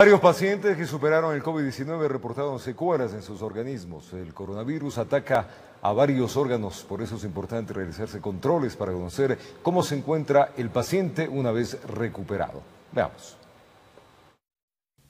Varios pacientes que superaron el COVID-19 reportaron secuelas en sus organismos. El coronavirus ataca a varios órganos, por eso es importante realizarse controles para conocer cómo se encuentra el paciente una vez recuperado. Veamos.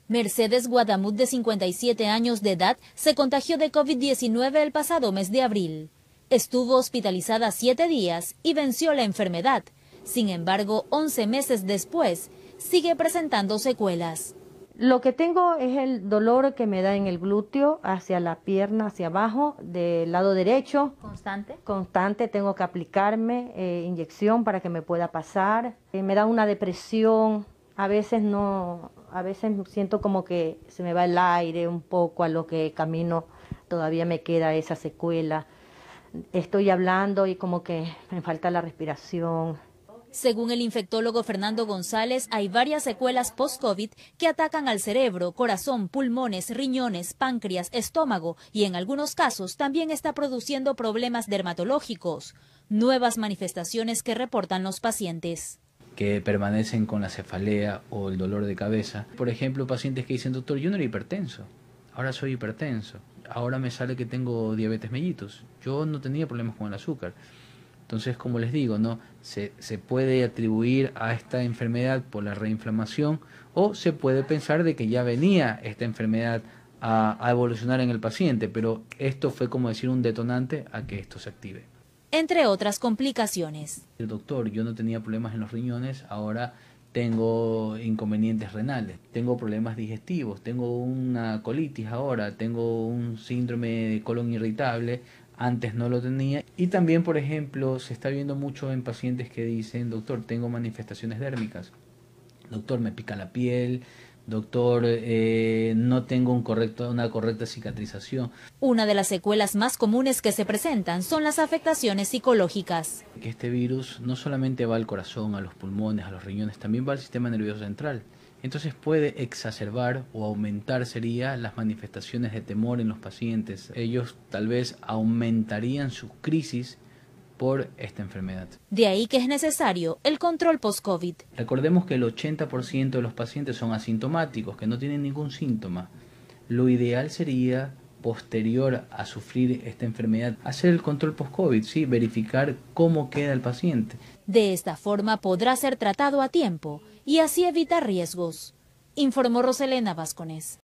Mercedes Guadamut, de 57 años de edad, se contagió de COVID-19 el pasado mes de abril. Estuvo hospitalizada siete días y venció la enfermedad. Sin embargo, 11 meses después, sigue presentando secuelas. Lo que tengo es el dolor que me da en el glúteo, hacia la pierna, hacia abajo, del lado derecho. Constante. Constante, tengo que aplicarme eh, inyección para que me pueda pasar. Eh, me da una depresión, a veces no, a veces siento como que se me va el aire un poco a lo que camino, todavía me queda esa secuela. Estoy hablando y como que me falta la respiración. Según el infectólogo Fernando González, hay varias secuelas post-COVID que atacan al cerebro, corazón, pulmones, riñones, páncreas, estómago y en algunos casos también está produciendo problemas dermatológicos, nuevas manifestaciones que reportan los pacientes que permanecen con la cefalea o el dolor de cabeza. Por ejemplo, pacientes que dicen, doctor, yo no era hipertenso, ahora soy hipertenso, ahora me sale que tengo diabetes mellitus, yo no tenía problemas con el azúcar. Entonces, como les digo, ¿no? Se, se, puede atribuir a esta enfermedad por la reinflamación o se puede pensar de que ya venía esta enfermedad a, a evolucionar en el paciente, pero esto fue como decir un detonante a que esto se active. Entre otras complicaciones. El doctor, yo no tenía problemas en los riñones, ahora tengo inconvenientes renales, tengo problemas digestivos, tengo una colitis ahora, tengo un síndrome de colon irritable, antes no lo tenía. Y también, por ejemplo, se está viendo mucho en pacientes que dicen, doctor, tengo manifestaciones dérmicas, doctor, me pica la piel, doctor, eh, no tengo una correcta cicatrización. Una de las secuelas más comunes que se presentan son las afectaciones psicológicas. Este virus no solamente va al corazón, a los pulmones, a los riñones, también va al sistema nervioso central entonces puede exacerbar o aumentar sería las manifestaciones de temor en los pacientes. Ellos tal vez aumentarían su crisis por esta enfermedad. De ahí que es necesario el control post-COVID. Recordemos que el 80% de los pacientes son asintomáticos, que no tienen ningún síntoma. Lo ideal sería posterior a sufrir esta enfermedad, hacer el control post-COVID, ¿sí? verificar cómo queda el paciente. De esta forma podrá ser tratado a tiempo y así evita riesgos, informó Roselena Vascones.